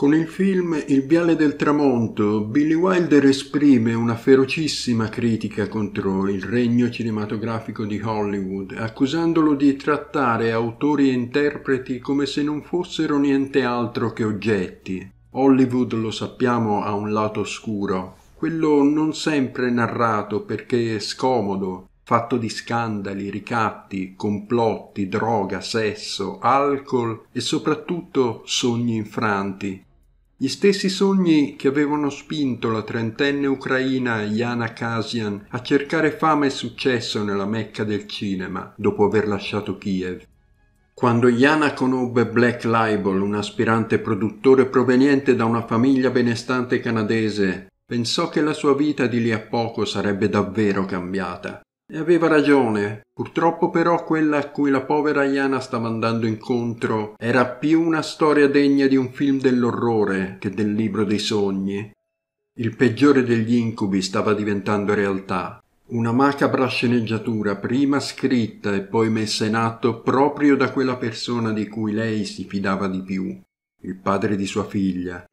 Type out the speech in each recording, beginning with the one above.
Con il film Il Viale del Tramonto, Billy Wilder esprime una ferocissima critica contro il regno cinematografico di Hollywood, accusandolo di trattare autori e interpreti come se non fossero niente altro che oggetti. Hollywood, lo sappiamo, ha un lato oscuro, quello non sempre narrato perché è scomodo, fatto di scandali, ricatti, complotti, droga, sesso, alcol e soprattutto sogni infranti gli stessi sogni che avevano spinto la trentenne ucraina Jana Kasian a cercare fama e successo nella Mecca del cinema dopo aver lasciato Kiev. Quando Jana conobbe Black Libel, un aspirante produttore proveniente da una famiglia benestante canadese, pensò che la sua vita di lì a poco sarebbe davvero cambiata. E aveva ragione. Purtroppo però quella a cui la povera Iana stava andando incontro era più una storia degna di un film dell'orrore che del libro dei sogni. Il peggiore degli incubi stava diventando realtà. Una macabra sceneggiatura, prima scritta e poi messa in atto proprio da quella persona di cui lei si fidava di più, il padre di sua figlia,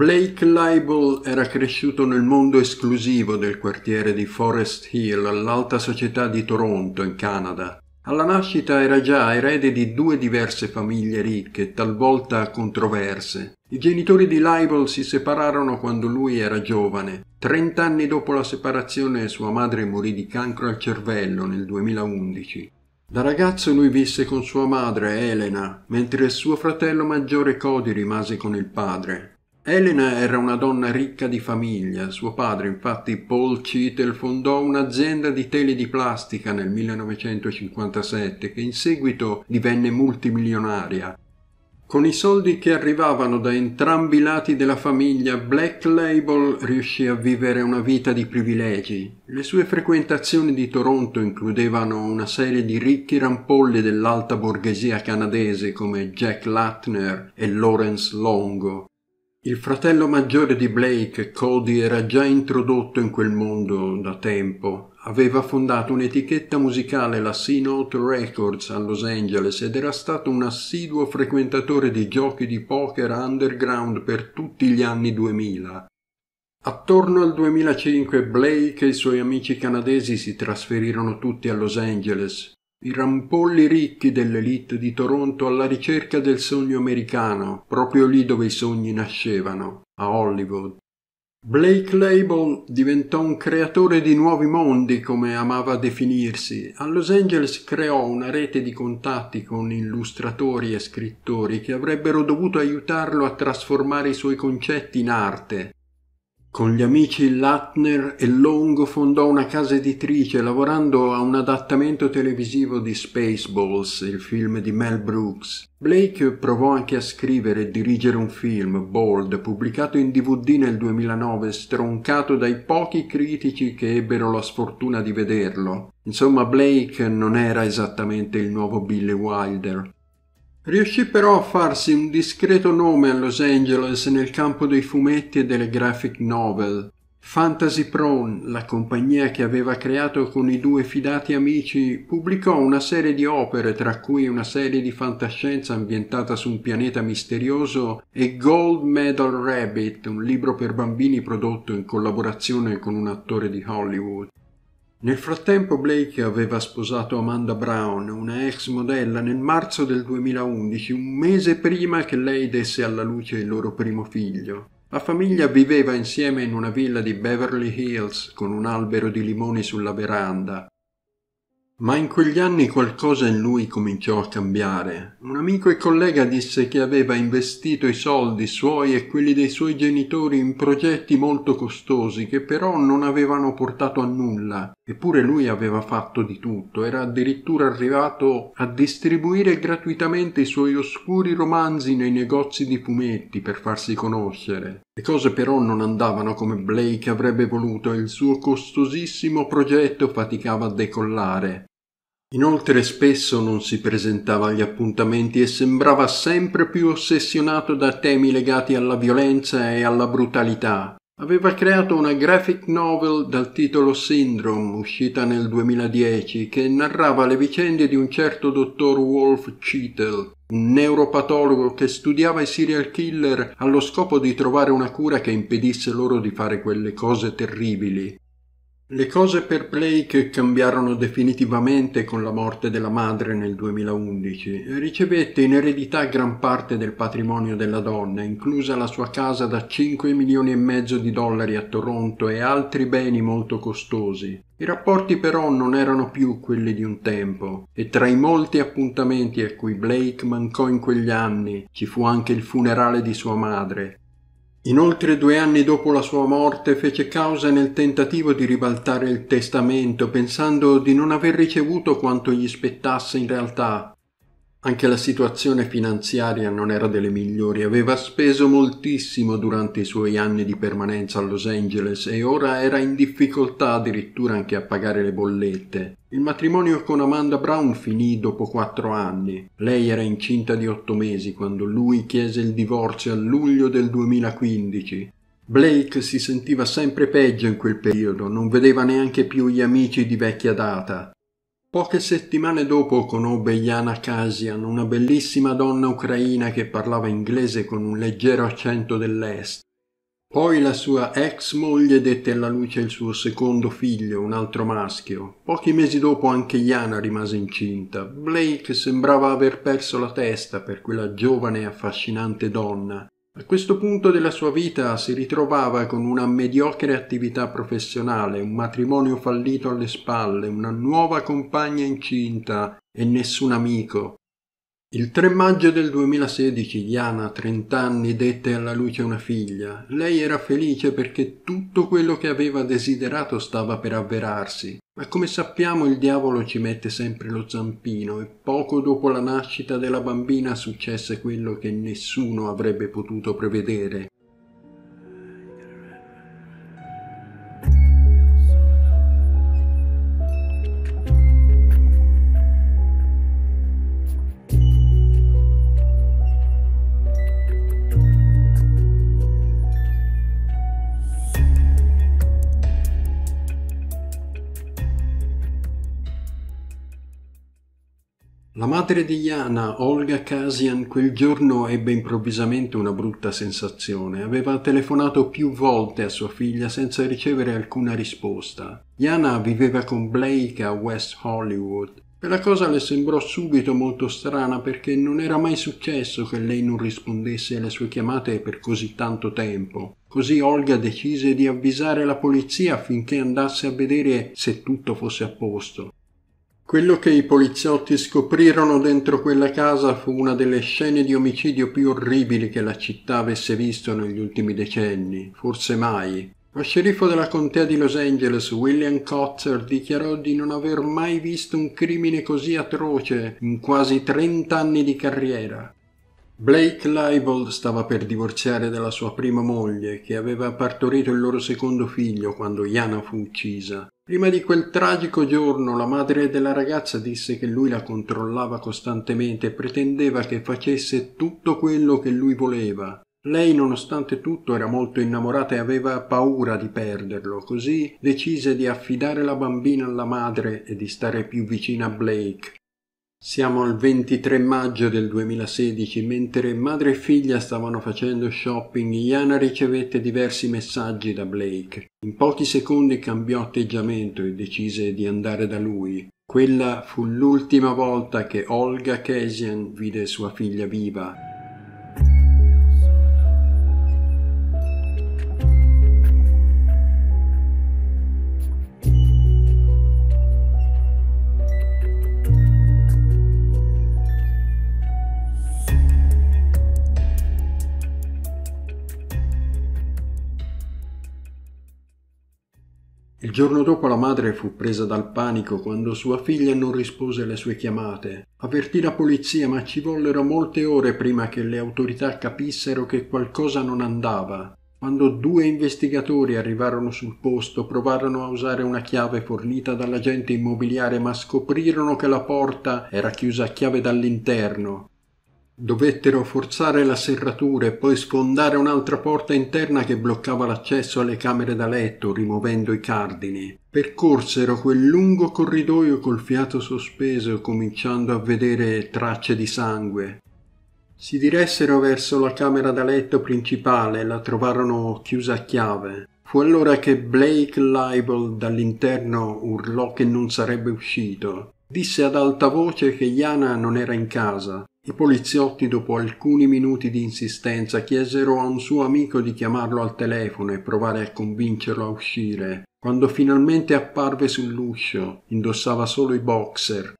Blake Leibel era cresciuto nel mondo esclusivo del quartiere di Forest Hill all'alta società di Toronto, in Canada. Alla nascita era già erede di due diverse famiglie ricche, talvolta controverse. I genitori di Leibel si separarono quando lui era giovane. Trent'anni dopo la separazione sua madre morì di cancro al cervello nel 2011. Da ragazzo lui visse con sua madre, Elena, mentre suo fratello maggiore Cody rimase con il padre. Elena era una donna ricca di famiglia, suo padre infatti Paul Cheetel fondò un'azienda di tele di plastica nel 1957 che in seguito divenne multimilionaria. Con i soldi che arrivavano da entrambi i lati della famiglia, Black Label riuscì a vivere una vita di privilegi. Le sue frequentazioni di Toronto includevano una serie di ricchi rampolli dell'alta borghesia canadese come Jack Latner e Lawrence Longo, il fratello maggiore di Blake, Cody, era già introdotto in quel mondo da tempo. Aveva fondato un'etichetta musicale, la C-Note Records, a Los Angeles ed era stato un assiduo frequentatore di giochi di poker underground per tutti gli anni 2000. Attorno al 2005 Blake e i suoi amici canadesi si trasferirono tutti a Los Angeles. I rampolli ricchi dell'elite di Toronto alla ricerca del sogno americano, proprio lì dove i sogni nascevano, a Hollywood. Blake Label diventò un creatore di nuovi mondi, come amava definirsi. A Los Angeles creò una rete di contatti con illustratori e scrittori che avrebbero dovuto aiutarlo a trasformare i suoi concetti in arte, con gli amici Latner e Longo fondò una casa editrice lavorando a un adattamento televisivo di Spaceballs, il film di Mel Brooks. Blake provò anche a scrivere e dirigere un film, Bold, pubblicato in DVD nel 2009, stroncato dai pochi critici che ebbero la sfortuna di vederlo. Insomma, Blake non era esattamente il nuovo Billy Wilder. Riuscì però a farsi un discreto nome a Los Angeles nel campo dei fumetti e delle graphic novel. Fantasy Prone, la compagnia che aveva creato con i due fidati amici, pubblicò una serie di opere, tra cui una serie di fantascienza ambientata su un pianeta misterioso e Gold Medal Rabbit, un libro per bambini prodotto in collaborazione con un attore di Hollywood. Nel frattempo Blake aveva sposato Amanda Brown, una ex modella, nel marzo del 2011, un mese prima che lei desse alla luce il loro primo figlio. La famiglia viveva insieme in una villa di Beverly Hills con un albero di limoni sulla veranda. Ma in quegli anni qualcosa in lui cominciò a cambiare. Un amico e collega disse che aveva investito i soldi suoi e quelli dei suoi genitori in progetti molto costosi che però non avevano portato a nulla. Eppure lui aveva fatto di tutto, era addirittura arrivato a distribuire gratuitamente i suoi oscuri romanzi nei negozi di fumetti per farsi conoscere. Le cose però non andavano come Blake avrebbe voluto e il suo costosissimo progetto faticava a decollare. Inoltre spesso non si presentava agli appuntamenti e sembrava sempre più ossessionato da temi legati alla violenza e alla brutalità. Aveva creato una graphic novel dal titolo Syndrome, uscita nel 2010, che narrava le vicende di un certo dottor Wolf Cheetel, un neuropatologo che studiava i serial killer allo scopo di trovare una cura che impedisse loro di fare quelle cose terribili. Le cose per Blake cambiarono definitivamente con la morte della madre nel 2011. Ricevette in eredità gran parte del patrimonio della donna, inclusa la sua casa da 5 milioni e mezzo di dollari a Toronto e altri beni molto costosi. I rapporti però non erano più quelli di un tempo e tra i molti appuntamenti a cui Blake mancò in quegli anni ci fu anche il funerale di sua madre, Inoltre due anni dopo la sua morte fece causa nel tentativo di ribaltare il testamento pensando di non aver ricevuto quanto gli spettasse in realtà anche la situazione finanziaria non era delle migliori, aveva speso moltissimo durante i suoi anni di permanenza a Los Angeles e ora era in difficoltà addirittura anche a pagare le bollette. Il matrimonio con Amanda Brown finì dopo quattro anni. Lei era incinta di otto mesi quando lui chiese il divorzio a luglio del 2015. Blake si sentiva sempre peggio in quel periodo, non vedeva neanche più gli amici di vecchia data. Poche settimane dopo conobbe Jana Kasian, una bellissima donna ucraina che parlava inglese con un leggero accento dell'est. Poi la sua ex moglie dette alla luce il suo secondo figlio, un altro maschio. Pochi mesi dopo anche Jana rimase incinta. Blake sembrava aver perso la testa per quella giovane e affascinante donna. A questo punto della sua vita si ritrovava con una mediocre attività professionale, un matrimonio fallito alle spalle, una nuova compagna incinta e nessun amico, il 3 maggio del 2016 Diana, a 30 anni, dette alla luce una figlia. Lei era felice perché tutto quello che aveva desiderato stava per avverarsi. Ma come sappiamo il diavolo ci mette sempre lo zampino e poco dopo la nascita della bambina successe quello che nessuno avrebbe potuto prevedere. madre di Iana, Olga Casian, quel giorno ebbe improvvisamente una brutta sensazione. Aveva telefonato più volte a sua figlia senza ricevere alcuna risposta. Iana viveva con Blake a West Hollywood. Quella cosa le sembrò subito molto strana perché non era mai successo che lei non rispondesse alle sue chiamate per così tanto tempo. Così Olga decise di avvisare la polizia affinché andasse a vedere se tutto fosse a posto. Quello che i poliziotti scoprirono dentro quella casa fu una delle scene di omicidio più orribili che la città avesse visto negli ultimi decenni, forse mai. Lo sceriffo della contea di Los Angeles, William Kotzer, dichiarò di non aver mai visto un crimine così atroce in quasi 30 anni di carriera. Blake Leibold stava per divorziare dalla sua prima moglie, che aveva partorito il loro secondo figlio quando Jana fu uccisa. Prima di quel tragico giorno la madre della ragazza disse che lui la controllava costantemente e pretendeva che facesse tutto quello che lui voleva. Lei nonostante tutto era molto innamorata e aveva paura di perderlo, così decise di affidare la bambina alla madre e di stare più vicina a Blake, siamo al 23 maggio del 2016, mentre madre e figlia stavano facendo shopping, Iana ricevette diversi messaggi da Blake. In pochi secondi cambiò atteggiamento e decise di andare da lui. Quella fu l'ultima volta che Olga Kesian vide sua figlia viva. Il giorno dopo la madre fu presa dal panico quando sua figlia non rispose alle sue chiamate. Avvertì la polizia, ma ci vollero molte ore prima che le autorità capissero che qualcosa non andava. Quando due investigatori arrivarono sul posto, provarono a usare una chiave fornita dall'agente immobiliare, ma scoprirono che la porta era chiusa a chiave dall'interno. Dovettero forzare la serratura e poi sfondare un'altra porta interna che bloccava l'accesso alle camere da letto, rimuovendo i cardini. Percorsero quel lungo corridoio col fiato sospeso, cominciando a vedere tracce di sangue. Si diressero verso la camera da letto principale e la trovarono chiusa a chiave. Fu allora che Blake Libel dall'interno urlò che non sarebbe uscito. Disse ad alta voce che Iana non era in casa. I poliziotti, dopo alcuni minuti di insistenza, chiesero a un suo amico di chiamarlo al telefono e provare a convincerlo a uscire. Quando finalmente apparve sull'uscio, indossava solo i boxer.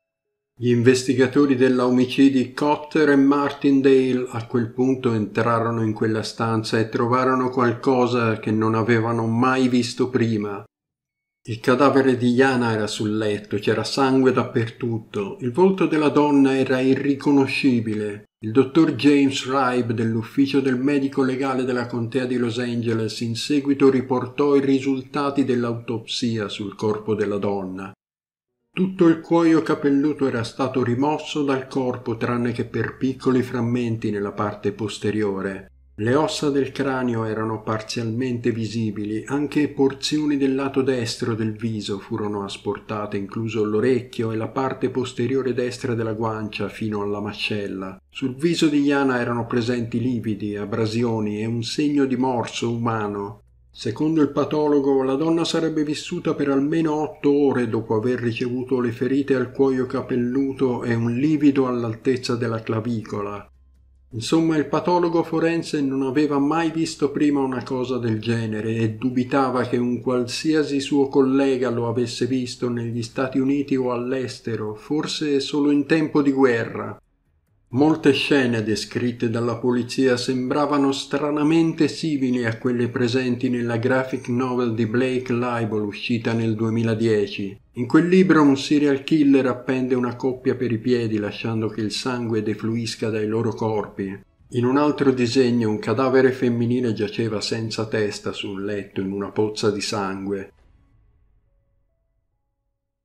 Gli investigatori della Cotter e Martindale a quel punto entrarono in quella stanza e trovarono qualcosa che non avevano mai visto prima. Il cadavere di Jana era sul letto, c'era sangue dappertutto, il volto della donna era irriconoscibile. Il dottor James Ribe dell'ufficio del medico legale della contea di Los Angeles in seguito riportò i risultati dell'autopsia sul corpo della donna. Tutto il cuoio capelluto era stato rimosso dal corpo tranne che per piccoli frammenti nella parte posteriore. Le ossa del cranio erano parzialmente visibili, anche porzioni del lato destro del viso furono asportate, incluso l'orecchio e la parte posteriore destra della guancia fino alla mascella. Sul viso di Iana erano presenti lividi, abrasioni e un segno di morso umano. Secondo il patologo, la donna sarebbe vissuta per almeno otto ore dopo aver ricevuto le ferite al cuoio capelluto e un livido all'altezza della clavicola. Insomma, il patologo forense non aveva mai visto prima una cosa del genere e dubitava che un qualsiasi suo collega lo avesse visto negli Stati Uniti o all'estero, forse solo in tempo di guerra. Molte scene descritte dalla polizia sembravano stranamente simili a quelle presenti nella graphic novel di Blake Libel uscita nel 2010. In quel libro un serial killer appende una coppia per i piedi lasciando che il sangue defluisca dai loro corpi. In un altro disegno un cadavere femminile giaceva senza testa su un letto in una pozza di sangue.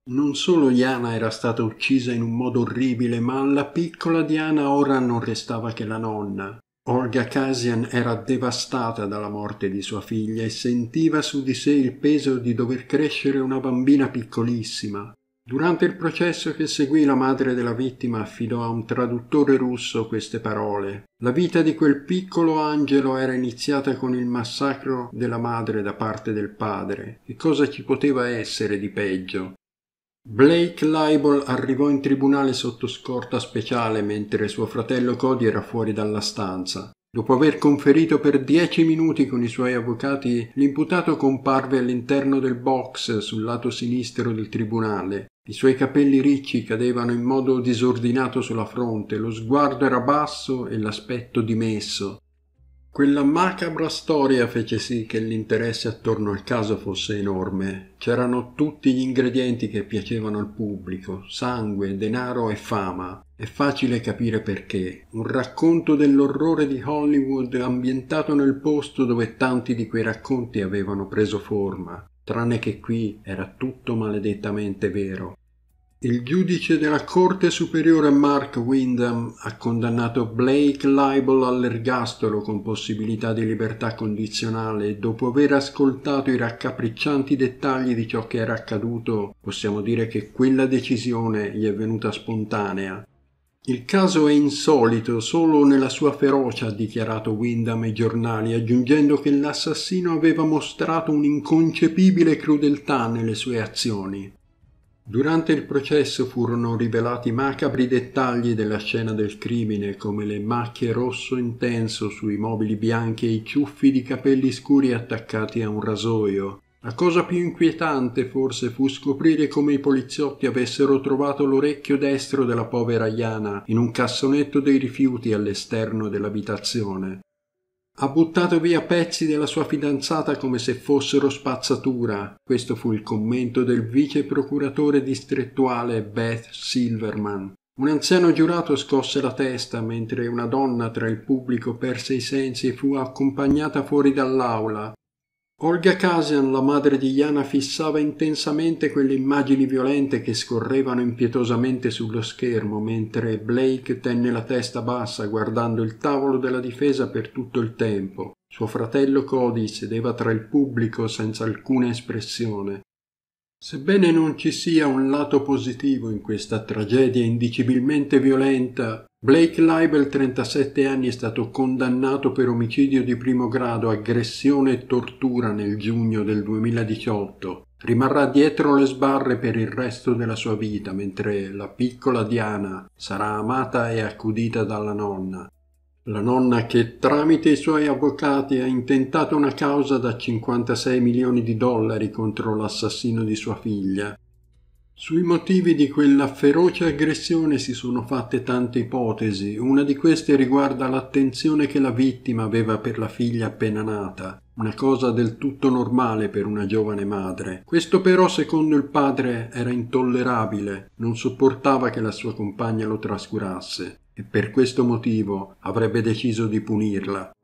Non solo Iana era stata uccisa in un modo orribile, ma alla piccola Diana ora non restava che la nonna. Olga Kasian era devastata dalla morte di sua figlia e sentiva su di sé il peso di dover crescere una bambina piccolissima. Durante il processo che seguì la madre della vittima affidò a un traduttore russo queste parole. La vita di quel piccolo angelo era iniziata con il massacro della madre da parte del padre. E cosa ci poteva essere di peggio? Blake Leibol arrivò in tribunale sotto scorta speciale mentre suo fratello Cody era fuori dalla stanza. Dopo aver conferito per dieci minuti con i suoi avvocati, l'imputato comparve all'interno del box sul lato sinistro del tribunale. I suoi capelli ricci cadevano in modo disordinato sulla fronte, lo sguardo era basso e l'aspetto dimesso. Quella macabra storia fece sì che l'interesse attorno al caso fosse enorme. C'erano tutti gli ingredienti che piacevano al pubblico, sangue, denaro e fama. È facile capire perché. Un racconto dell'orrore di Hollywood ambientato nel posto dove tanti di quei racconti avevano preso forma. Tranne che qui era tutto maledettamente vero. Il giudice della Corte Superiore Mark Wyndham ha condannato Blake Libel all'ergastolo con possibilità di libertà condizionale dopo aver ascoltato i raccapriccianti dettagli di ciò che era accaduto. Possiamo dire che quella decisione gli è venuta spontanea. Il caso è insolito solo nella sua ferocia, ha dichiarato Wyndham ai giornali, aggiungendo che l'assassino aveva mostrato un'inconcepibile crudeltà nelle sue azioni. Durante il processo furono rivelati macabri dettagli della scena del crimine, come le macchie rosso intenso sui mobili bianchi e i ciuffi di capelli scuri attaccati a un rasoio. La cosa più inquietante forse fu scoprire come i poliziotti avessero trovato l'orecchio destro della povera Iana in un cassonetto dei rifiuti all'esterno dell'abitazione. Ha buttato via pezzi della sua fidanzata come se fossero spazzatura. Questo fu il commento del vice procuratore distrettuale Beth Silverman. Un anziano giurato scosse la testa mentre una donna tra il pubblico perse i sensi e fu accompagnata fuori dall'aula Olga Kasian, la madre di Jana, fissava intensamente quelle immagini violente che scorrevano impietosamente sullo schermo, mentre Blake tenne la testa bassa guardando il tavolo della difesa per tutto il tempo. Suo fratello Cody sedeva tra il pubblico senza alcuna espressione. Sebbene non ci sia un lato positivo in questa tragedia indicibilmente violenta, Blake Leibel, 37 anni, è stato condannato per omicidio di primo grado, aggressione e tortura nel giugno del 2018. Rimarrà dietro le sbarre per il resto della sua vita, mentre la piccola Diana sarà amata e accudita dalla nonna, la nonna che tramite i suoi avvocati ha intentato una causa da 56 milioni di dollari contro l'assassino di sua figlia. Sui motivi di quella feroce aggressione si sono fatte tante ipotesi, una di queste riguarda l'attenzione che la vittima aveva per la figlia appena nata, una cosa del tutto normale per una giovane madre. Questo però secondo il padre era intollerabile, non sopportava che la sua compagna lo trascurasse e per questo motivo avrebbe deciso di punirla